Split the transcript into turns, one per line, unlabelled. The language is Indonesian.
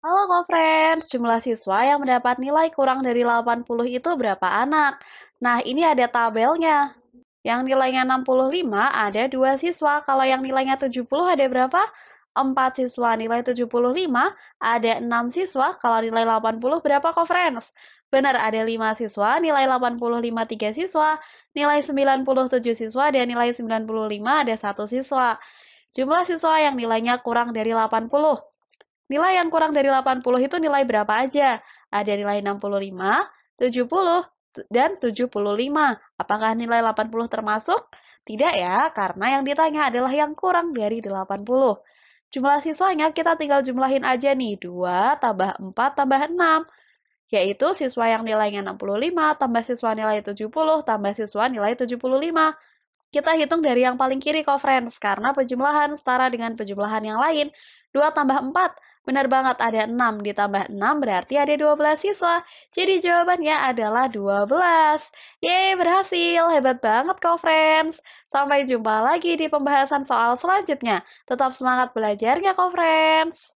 Halo co-friends, jumlah siswa yang mendapat nilai kurang dari 80 itu berapa anak? Nah, ini ada tabelnya. Yang nilainya 65 ada dua siswa, kalau yang nilainya 70 ada berapa? 4 siswa nilai 75, ada 6 siswa, kalau nilai 80 berapa co-friends? Benar, ada 5 siswa, nilai 85 3 siswa, nilai 97 siswa, dan nilai 95 ada 1 siswa. Jumlah siswa yang nilainya kurang dari 80. Nilai yang kurang dari 80 itu nilai berapa aja? Ada nilai 65, 70, dan 75. Apakah nilai 80 termasuk? Tidak ya, karena yang ditanya adalah yang kurang dari 80. Jumlah siswanya kita tinggal jumlahin aja nih, 2 tambah 4 tambah 6 yaitu siswa yang nilainya 65 tambah siswa nilai 70 tambah siswa nilai 75. Kita hitung dari yang paling kiri kok, friends, karena penjumlahan setara dengan penjumlahan yang lain. 2 tambah 4 Benar banget, ada 6 ditambah 6 berarti ada 12 siswa. Jadi jawabannya adalah 12. Yeay, berhasil. Hebat banget kau, friends. Sampai jumpa lagi di pembahasan soal selanjutnya. Tetap semangat belajarnya kau, friends.